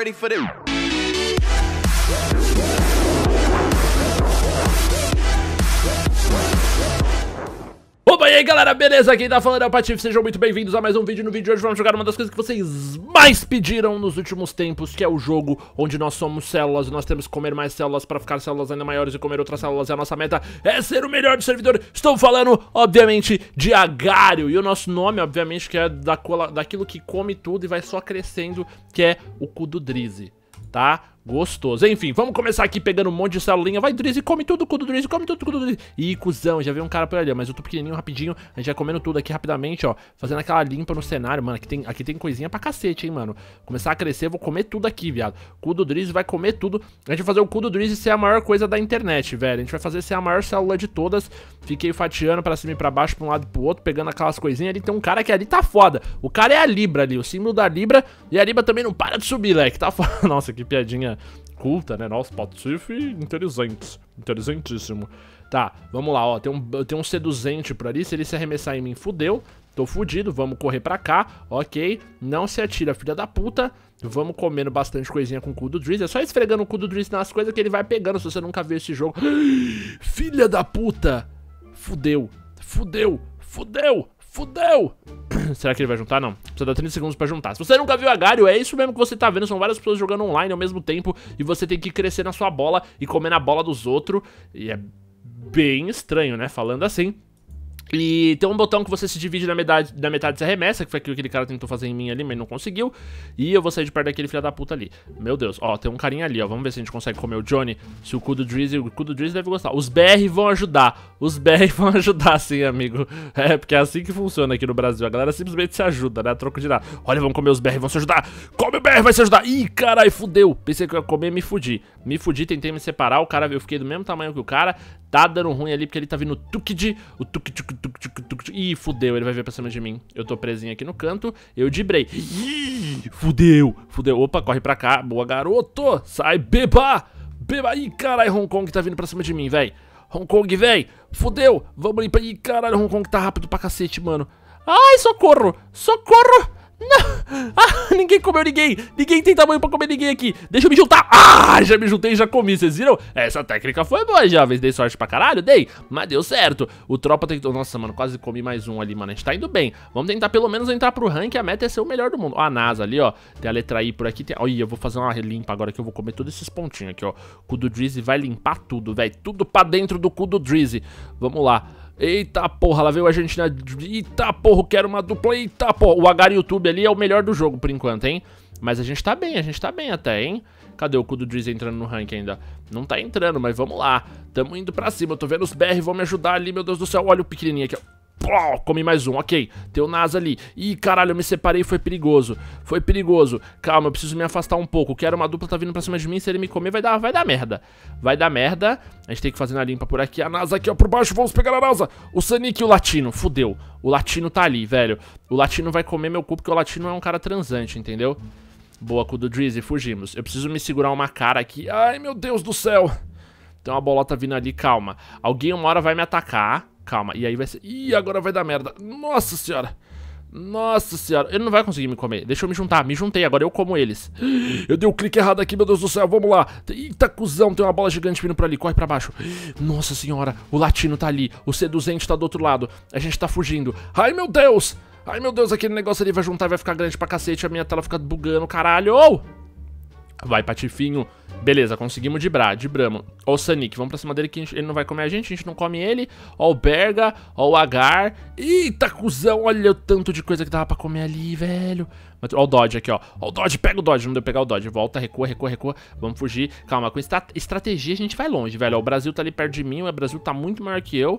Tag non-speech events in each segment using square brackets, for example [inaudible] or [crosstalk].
ready for the. Opa, e aí galera, beleza? Quem tá falando é o Patife, sejam muito bem-vindos a mais um vídeo. No vídeo de hoje vamos jogar uma das coisas que vocês mais pediram nos últimos tempos, que é o jogo onde nós somos células e nós temos que comer mais células pra ficar células ainda maiores e comer outras células. E a nossa meta é ser o melhor do servidor. Estou falando, obviamente, de Agário. E o nosso nome, obviamente, que é da, daquilo que come tudo e vai só crescendo, que é o Drizzy, tá? Gostoso. Enfim, vamos começar aqui pegando um monte de celulinha. Vai, Drizzy, come tudo, cudo, Drizzy, come tudo, cudo, Drizzy. Ih, cuzão, já veio um cara por ali, ó, mas eu tô pequenininho, rapidinho. A gente vai comendo tudo aqui rapidamente, ó. Fazendo aquela limpa no cenário, mano. Aqui tem, aqui tem coisinha pra cacete, hein, mano. Começar a crescer, vou comer tudo aqui, viado. Cudo Drizzy vai comer tudo. A gente vai fazer o cudo Drizzy ser a maior coisa da internet, velho. A gente vai fazer ser a maior célula de todas. Fiquei fatiando pra cima e pra baixo, pra um lado e pro outro, pegando aquelas coisinhas ali. Tem um cara que ali tá foda. O cara é a Libra ali, o símbolo da Libra. E a Libra também não para de subir, leque. Tá foda. [laughs] Nossa, que piadinha culta, né? Nossa, Patife inteligente. Inteligentíssimo. Tá, vamos lá, ó. Tem um, tem um seduzente por ali. Se ele se arremessar em mim, fudeu. Tô fudido, vamos correr pra cá. Ok. Não se atira, filha da puta. Vamos comendo bastante coisinha com o cu do Driz. É só esfregando o cu do Driz nas coisas que ele vai pegando. Se você nunca viu esse jogo. [gasps] filha da puta! Fudeu, fudeu, fudeu! Fudeu! [clears throat] Será que ele vai juntar? Não. Precisa dar 30 segundos pra juntar. Se você nunca viu a Gario, é isso mesmo que você tá vendo. São várias pessoas jogando online ao mesmo tempo. E você tem que crescer na sua bola e comer na bola dos outros. E é bem estranho, né? Falando assim. E tem um botão que você se divide na metade, na metade se arremessa, que foi aquilo que aquele cara tentou fazer em mim ali, mas não conseguiu. E eu vou sair de perto daquele filho da puta ali. Meu Deus, ó, tem um carinha ali, ó. Vamos ver se a gente consegue comer o Johnny. Se o cu do Drizzy, o cu do Drizzy deve gostar. Os BR vão ajudar. Os BR [laughs] vão ajudar, sim, amigo. É, porque é assim que funciona aqui no Brasil. A galera simplesmente se ajuda, né? Troco de nada. Olha, vamos comer os BR, vão se ajudar. Come o BR, vai se ajudar. Ih, caralho, fudeu. Pensei que eu ia comer, me fudi. Me fudi, tentei me separar. O cara, eu fiquei do mesmo tamanho que o cara. Tá dando ruim ali, porque ele tá vindo o Tukid. O Tukid, tuc, tuc, tuc, tuc. Ih, fudeu, ele vai vir pra cima de mim. Eu tô presinho aqui no canto, eu dibrei. Ih, fudeu, fudeu. Opa, corre pra cá. Boa, garoto. Sai, beba. Beba. Ih, caralho, Hong Kong tá vindo pra cima de mim, véi. Hong Kong, véi. Fudeu. Vamos pra... Ih, caralho, Hong Kong tá rápido pra cacete, mano. Ai, socorro. Socorro. Ah, [laughs] ninguém comeu ninguém. Ninguém tem tamanho pra comer ninguém aqui. Deixa eu me juntar. Ah, já me juntei e já comi, vocês viram? Essa técnica foi boa, jovens. Dei sorte pra caralho? Dei. Mas deu certo. O tropa tentou... Nossa, mano, quase comi mais um ali, mano. A gente tá indo bem. Vamos tentar pelo menos entrar pro rank. A meta é ser o melhor do mundo. Ó, a NASA ali, ó. Tem a letra I por aqui. Tem... Olha, eu vou fazer uma limpa agora que eu vou comer todos esses pontinhos aqui, ó. O cu do Drizzy vai limpar tudo, velho. Tudo pra dentro do cu do Drizzy. Vamos lá. Eita porra, lá veio a Argentina. Eita porra, quero uma dupla. Eita porra. O H YouTube ali é o melhor do jogo por enquanto, hein? Mas a gente tá bem, a gente tá bem até, hein? Cadê o cu do Drizzy entrando no rank ainda? Não tá entrando, mas vamos lá. Tamo indo pra cima. Eu tô vendo os BR, vão me ajudar ali, meu Deus do céu. Olha o pequenininho aqui, ó. Comi mais um, ok. Tem o Nasa ali. Ih, caralho, eu me separei, foi perigoso. Foi perigoso. Calma, eu preciso me afastar um pouco. Quero uma dupla, tá vindo pra cima de mim. Se ele me comer, vai dar, vai dar merda. Vai dar merda. A gente tem que fazer na limpa por aqui. A NASA aqui, ó, por baixo. Vamos pegar a NASA. O Sanic e o Latino. Fudeu. O Latino tá ali, velho. O Latino vai comer meu cu, porque o Latino é um cara transante, entendeu? Boa, cu do Drizzy, fugimos. Eu preciso me segurar uma cara aqui. Ai, meu Deus do céu. Tem então uma bolota tá vindo ali, calma. Alguém uma hora vai me atacar. Calma. E aí vai ser... Ih, agora vai dar merda. Nossa senhora. Nossa senhora, ele não vai conseguir me comer. Deixa eu me juntar, me juntei, agora eu como eles. Eu dei o um clique errado aqui, meu Deus do céu, vamos lá. Eita, cuzão, tem uma bola gigante vindo por ali, corre pra baixo. Nossa senhora, o latino tá ali, o seduzente tá do outro lado. A gente tá fugindo. Ai, meu Deus! Ai, meu Deus, aquele negócio ali vai juntar e vai ficar grande pra cacete. A minha tela fica bugando, caralho. Oh! Vai, Patifinho. Beleza, conseguimos de Bramo. Ó o Sanic, vamos pra cima dele que gente, ele não vai comer a gente, a gente não come ele. Ó o Berga, ó o Agar. Eita, cuzão, olha o tanto de coisa que dava pra comer ali, velho. Ó o Dodge aqui, ó. Ó o Dodge, pega o Dodge, não deu pegar o Dodge. Volta, recua, recua, recua. Vamos fugir. Calma, com estra estratégia a gente vai longe, velho. Ó, o Brasil tá ali perto de mim, o Brasil tá muito maior que eu.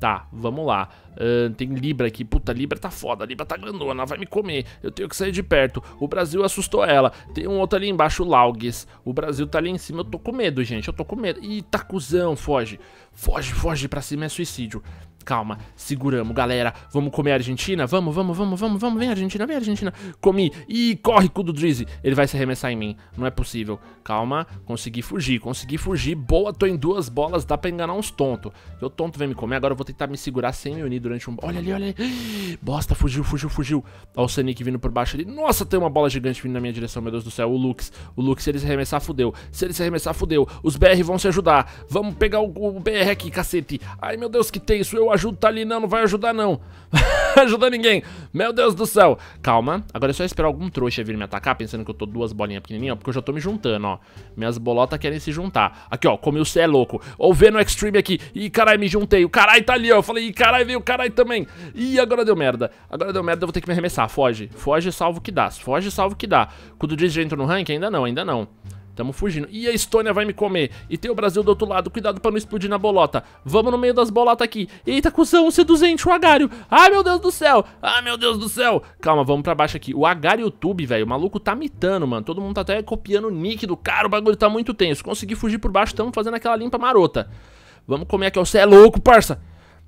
Tá, vamos lá. Uh, tem Libra aqui. Puta, Libra tá foda. Libra tá grandona, vai me comer. Eu tenho que sair de perto. O Brasil assustou ela. Tem um outro ali embaixo, o Laugues. O Brasil tá ali em cima. Eu tô com medo, gente. Eu tô com medo. Ih, tá cuzão. Foge. Foge, foge pra cima. É suicídio calma, seguramos, galera. Vamos comer a Argentina? Vamos, vamos, vamos, vamos, vamos. Vem, Argentina, vem, Argentina. Comi. Ih, corre, cu do Drizzy. Ele vai se arremessar em mim. Não é possível. Calma, consegui fugir, consegui fugir. Boa, tô em duas bolas, dá pra enganar uns tonto. O tonto vem me comer, agora eu vou tentar me segurar sem me unir durante um... Olha ali, olha ali. [gasps] Bosta, fugiu, fugiu, fugiu. Olha o Sonic vindo por baixo ali. Nossa, tem uma bola gigante vindo na minha direção, meu Deus do céu. O Lux, o Lux, se ele se arremessar, fudeu. Se ele se arremessar, fudeu. Os BR vão se ajudar. Vamos pegar o, o BR aqui, cacete. Ai, meu Deus, que tenso. Eu Ajuda, tá ali, não, não vai ajudar não. [laughs] Ajuda ninguém. Meu Deus do céu. Calma, agora é só esperar algum trouxa vir me atacar, pensando que eu tô duas bolinhas pequenininhas, porque eu já tô me juntando, ó. Minhas bolotas querem se juntar. Aqui, ó, como você é louco. Ou vê no Extreme aqui. Ih, caralho, me juntei. O caralho tá ali, ó. Eu falei, ih, caralho, veio o caralho também. Ih, agora deu merda. Agora deu merda, eu vou ter que me arremessar. Foge. Foge, salvo que dá. Foge, salvo que dá. Quando diz entra no rank, ainda não, ainda não. Tamo fugindo. E a Estônia vai me comer. E tem o Brasil do outro lado. Cuidado pra não explodir na bolota. Vamos no meio das bolotas aqui. Eita, cuzão, seduzente, o Agário. Ai, meu Deus do céu. Ai, meu Deus do céu. Calma, vamos pra baixo aqui. O Agário YouTube, velho. O maluco tá mitando, mano. Todo mundo tá até copiando o nick do cara. O bagulho tá muito tenso. Consegui fugir por baixo. Tamo fazendo aquela limpa marota. Vamos comer aqui. Você é louco, parça.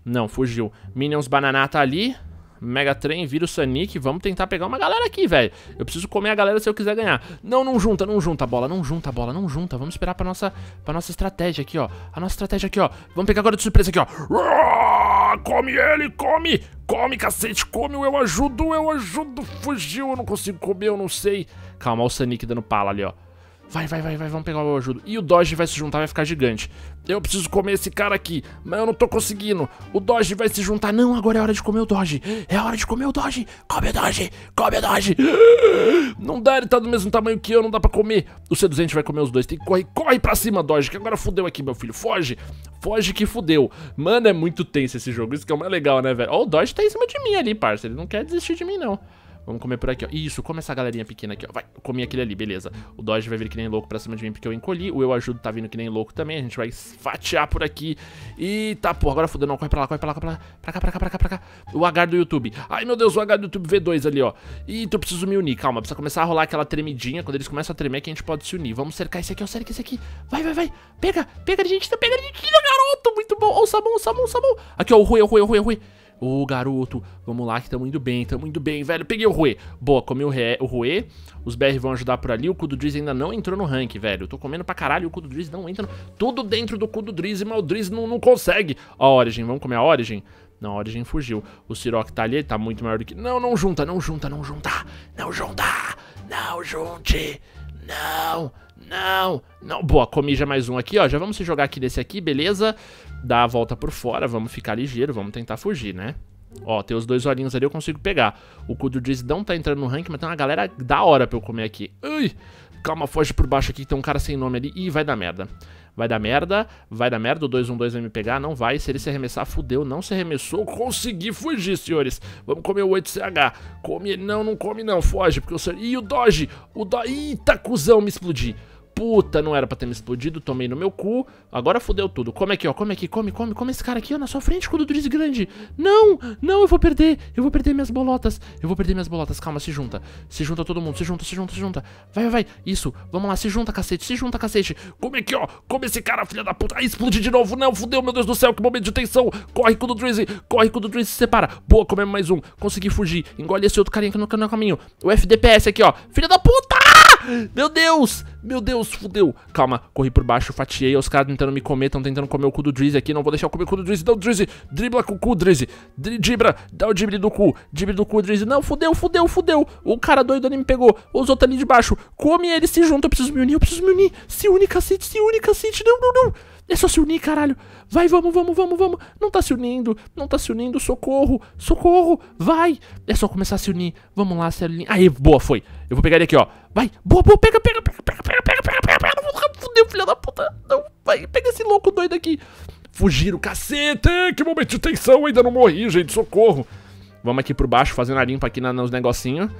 Não, fugiu. Minions tá ali. Megatrain, vira o Sonic, vamos tentar pegar uma galera aqui, velho. Eu preciso comer a galera se eu quiser ganhar. Não, não junta, não junta a bola, não junta a bola, não junta. Vamos esperar pra nossa, pra nossa estratégia aqui, ó. A nossa estratégia aqui, ó. Vamos pegar agora de surpresa aqui, ó. Ah, come ele, come! Come, cacete, come, eu ajudo, eu ajudo. Fugiu, eu não consigo comer, eu não sei. Calma, o Sonic dando pala ali, ó. Vai, vai, vai, vai, vamos pegar o ajudo. E o Dodge vai se juntar, vai ficar gigante. Eu preciso comer esse cara aqui, mas eu não tô conseguindo. O Dodge vai se juntar. Não, agora é hora de comer o Dodge. É hora de comer o Dodge. Come o Dodge, come o Dodge. [gasps] Não dá, ele tá do mesmo tamanho que eu, não dá pra comer. O seduzente vai comer os dois. Tem que correr, corre pra cima, Dodge, que agora fudeu aqui, meu filho. Foge, foge que fudeu. Mano, é muito tenso esse jogo. Isso que é o mais legal, né, velho? Ó, o Dodge tá em cima de mim ali, parça. Ele não quer desistir de mim, não. Vamos comer por aqui, ó. Isso, come essa galerinha pequena aqui, ó. Vai, comi aquele ali, beleza. O Dodge vai vir que nem louco pra cima de mim porque eu encolhi. O Eu Ajudo tá vindo que nem louco também. A gente vai fatiar por aqui. E tá, pô, agora fudeu. Não, corre pra lá, corre pra lá, corre pra lá. Pra cá, pra cá, pra cá, pra cá. O H do YouTube. Ai, meu Deus, o H do YouTube V2 ali, ó. E então tu eu preciso me unir, calma. Precisa começar a rolar aquela tremidinha. Quando eles começam a tremer que a gente pode se unir. Vamos cercar esse aqui, ó. Cerca esse aqui. Vai, vai, vai. Pega, pega a gente, pega a gente, garoto. Muito bom. Ó, o Sabão, o Sabão, o Sabão. Aqui, ó, o Rui, o Rui, o Rui, o Rui. Ô, oh, garoto, vamos lá que tamo indo bem, tamo indo bem, velho. Peguei o Rue. Boa, comi o, o Rue. Os BR vão ajudar por ali. O Kudo Drizzy ainda não entrou no rank, velho. Eu tô comendo pra caralho. O Kudo Drizzy não entra. No... Tudo dentro do Kudo Drizzy, mas o Drizzy não, não consegue. A Origin, vamos comer a Origin? Não, a Origin fugiu. O Siroc tá ali, ele tá muito maior do que. Não, não junta, não junta, não junta. Não junta. Não junte. Não. Não, não. Boa, comi já mais um aqui, ó. Já vamos se jogar aqui nesse aqui, beleza? Dá a volta por fora, vamos ficar ligeiro, vamos tentar fugir, né? Ó, tem os dois olhinhos ali, eu consigo pegar. O Kudo diz não tá entrando no rank, mas tem uma galera da hora pra eu comer aqui. Ui, calma, foge por baixo aqui, tem um cara sem nome ali. Ih, vai dar merda vai dar merda, vai dar merda, o 212 vai me pegar, não vai, se ele se arremessar, fudeu, não se arremessou, consegui fugir, senhores. Vamos comer o 8CH. Come, não, não come não, foge, porque o senhor... Ih, o Doge, o Doge... Eita, tá cuzão, me explodi puta, não era pra ter me explodido, tomei no meu cu, agora fudeu tudo. Come aqui, ó, come aqui, come, come, come esse cara aqui, ó, na sua frente com o Dudriz grande. Não, não, eu vou perder, eu vou perder minhas bolotas, eu vou perder minhas bolotas, calma, se junta. Se junta todo mundo, se junta, se junta, se junta. Vai, vai, vai, isso, vamos lá, se junta, cacete, se junta, cacete. Come aqui, ó, come esse cara, filha da puta. explode de novo, não, fudeu, meu Deus do céu, que momento de tensão. Corre com o Dudriz, corre com o Dudriz, se separa. Boa, comemos mais um, consegui fugir, engole esse outro carinha que não no é caminho. O FDPS aqui, ó, filha da puta! Meu Deus! Meu Deus, fudeu. Calma, corri por baixo, fatiei. Os caras tentando me comer, estão tentando comer o cu do Drizzy aqui. Não vou deixar eu comer o cu do Drizzy. Não, Drizzy, dribla com o cu, Drizzy. Dri Dibra, dá o drible do cu. Drible do cu, Drizzy. Não, fudeu, fudeu, fudeu. O cara doido ali me pegou. Os outros ali de baixo. Come ele, se junta. Eu preciso me unir, eu preciso me unir. Se une, cacete, se une, cacete. Não, não, não. É só se unir, caralho. Vai, vamos, vamos, vamos, vamos. Não tá se unindo, não tá se unindo. Socorro, socorro, vai. É só começar a se unir. Vamos lá, Celinha. Aí, boa, foi. Eu vou pegar ele aqui, ó. Vai, boa, boa, pega, pega, pega, pega, pega, pega, pega, pega. Fudeu, filha da puta. Não, vai, pega esse louco doido aqui. Fugiram, cacete. Que momento de tensão, ainda não morri, gente. Socorro. Vamos aqui por baixo, fazendo a limpa aqui na, nos negocinhos.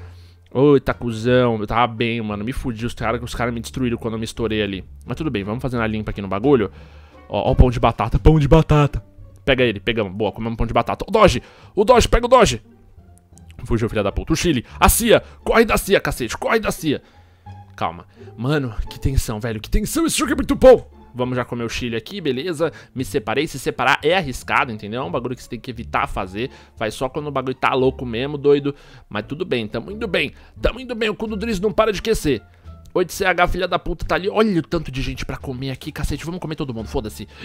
Oi, tá cuzão. Eu tava bem, mano. Me fudi os caras, os caras me destruíram quando eu me estourei ali. Mas tudo bem, vamos fazer a limpa aqui no bagulho. Ó, ó o pão de batata, pão de batata. Pega ele, pegamos. Boa, comemos pão de batata. O Doge! O Doge, pega o Doge! Fugiu, filha da puta. O Chile! A Cia! Corre da Cia, cacete! Corre da Cia! Calma. Mano, que tensão, velho. Que tensão! Esse jogo é muito bom! vamos já comer o Chile aqui, beleza? Me separei, se separar é arriscado, entendeu? É um bagulho que você tem que evitar fazer, faz só quando o bagulho tá louco mesmo, doido. Mas tudo bem, tamo indo bem, tamo indo bem, o cu do Driz não para de aquecer. de ch filha da puta, tá ali. Olha o tanto de gente pra comer aqui, cacete. Vamos comer todo mundo, foda-se. [gasps]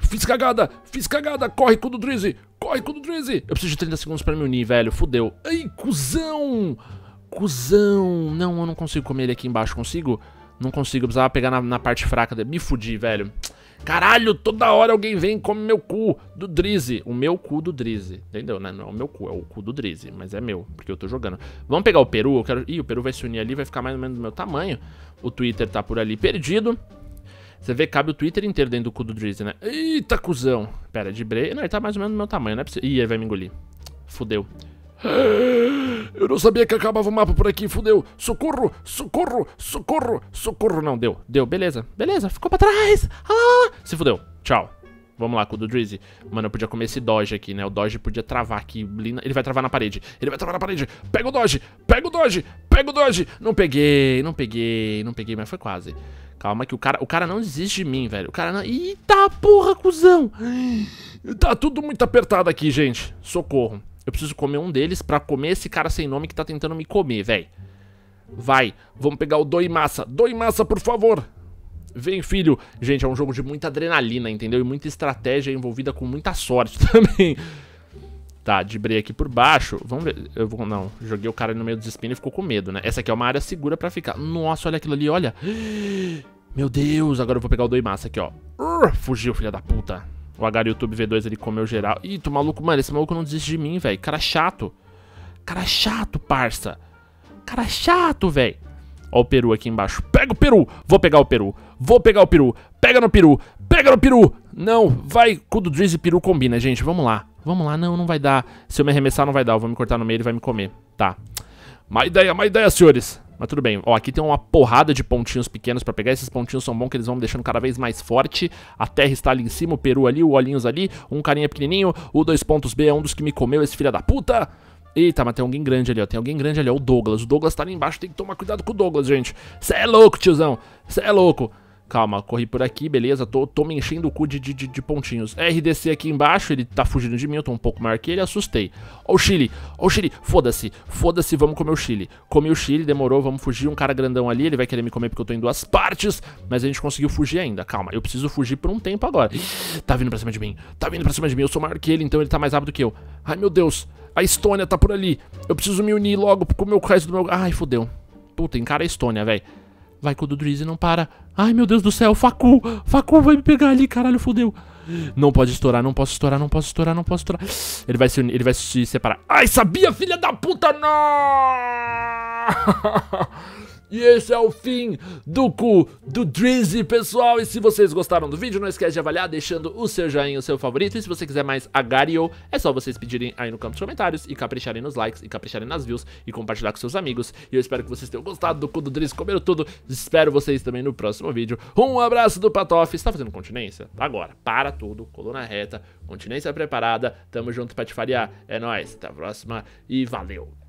Fiz cagada, fiz cagada. Corre, Kudo Drizzy. Corre, Kudo Drizzy. Eu preciso de 30 segundos pra me unir, velho. Fudeu. Ai, cuzão. Cusão. Não, eu não consigo comer ele aqui embaixo, consigo? Não consigo, precisava pegar na, na parte fraca dele. Me fudi, velho. Caralho, toda hora alguém vem e come meu cu do Drizzy. O meu cu do Drizzy. Entendeu, né? Não é o meu cu, é o cu do Drizzy. Mas é meu, porque eu tô jogando. Vamos pegar o Peru. Eu quero... Ih, o Peru vai se unir ali, vai ficar mais ou menos do meu tamanho. O Twitter tá por ali perdido. Você vê, cabe o Twitter inteiro dentro do cu do Drizzy, né? Eita, cuzão. Pera, de breia. Não, ele tá mais ou menos do meu tamanho, não é preciso... Ih, ele vai me engolir. Fudeu. Eu não sabia que acabava o mapa por aqui, fudeu. Socorro, socorro, socorro, socorro. Não, deu, deu, beleza, beleza, ficou pra trás. Ah, se fudeu, tchau. Vamos lá, com o do Drizzy. Mano, eu podia comer esse Dodge aqui, né? O Dodge podia travar aqui. Ele vai travar na parede. Ele vai travar na parede. Pega o Dodge! Pega o Dodge! Pega o Dodge! Não peguei, não peguei, não peguei, mas foi quase. Calma que o cara, o cara não desiste de mim, velho. O cara não... Eita porra, cuzão! Tá tudo muito apertado aqui, gente. Socorro. Eu preciso comer um deles para comer esse cara sem nome que tá tentando me comer, velho. Vai, vamos pegar o Doi Massa. Doi Massa, por favor. Vem, filho. Gente, é um jogo de muita adrenalina, entendeu? E muita estratégia envolvida com muita sorte [laughs] também. Tá, debrei aqui por baixo. Vamos ver. Eu vou. Não, joguei o cara no meio dos espinhos e ficou com medo, né? Essa aqui é uma área segura pra ficar. Nossa, olha aquilo ali, olha. Meu Deus, agora eu vou pegar o Doi Massa aqui, ó. Uh, fugiu, filha da puta. O HYouTube YouTube V2 ele comeu geral. Ih, tu maluco, mano, esse maluco não desiste de mim, velho. Cara chato. Cara chato, parça. Cara chato, velho. Ó o peru aqui embaixo. Pega o peru. Vou pegar o peru. Vou pegar o peru. Pega no peru. Pega no peru. Não, vai. o do Drizzy peru combina, gente. Vamos lá. Vamos lá. Não, não vai dar. Se eu me arremessar, não vai dar. Eu vou me cortar no meio, ele vai me comer. Tá. Má ideia, má ideia, senhores. Mas tudo bem. Ó, aqui tem uma porrada de pontinhos pequenos pra pegar. Esses pontinhos são bons que eles vão me deixando cada vez mais forte. A terra está ali em cima, o peru ali, o olhinhos ali. Um carinha pequenininho. O dois pontos B é um dos que me comeu, esse filho da puta. Eita, mas tem alguém grande ali, ó. Tem alguém grande ali, ó. O Douglas. O Douglas tá ali embaixo. Tem que tomar cuidado com o Douglas, gente. Cê é louco, tiozão. Cê é louco. Calma, corri por aqui, beleza. Tô, tô me enchendo o cu de, de, de, pontinhos. RDC aqui embaixo, ele tá fugindo de mim, eu tô um pouco maior que ele, assustei. Ó o Chile, ó o Chile, foda-se, foda-se, vamos comer o Chile. Comi o Chile, demorou, vamos fugir. Um cara grandão ali, ele vai querer me comer porque eu tô em duas partes, mas a gente conseguiu fugir ainda. Calma, eu preciso fugir por um tempo agora. Tá vindo pra cima de mim, tá vindo pra cima de mim, eu sou maior que ele, então ele tá mais rápido que eu. Ai meu Deus, a Estônia tá por ali. Eu preciso me unir logo com o meu resto do meu... Ai, fodeu. Puta, encara a Estônia, velho. Vai com o do Drizzy não para. Ai, meu Deus do céu, Facu! Facu vai me pegar ali, caralho, fodeu. Não pode estourar, não posso estourar, não posso estourar, não posso estourar. Ele vai se, ele vai se separar. Ai, sabia, filha da puta, não! [laughs] E esse é o fim do cu do Drizzy, pessoal. E se vocês gostaram do vídeo, não esquece de avaliar, deixando o seu joinha, o seu favorito. E se você quiser mais agario, é só vocês pedirem aí no campo dos comentários e capricharem nos likes, e capricharem nas views, e compartilhar com seus amigos. E eu espero que vocês tenham gostado do cu do Drizzy, comeram tudo. Espero vocês também no próximo vídeo. Um abraço do Patoff. Está fazendo continência? Tá agora, para tudo, coluna reta, continência preparada. Tamo junto, patifaria. É nóis, até a próxima e valeu!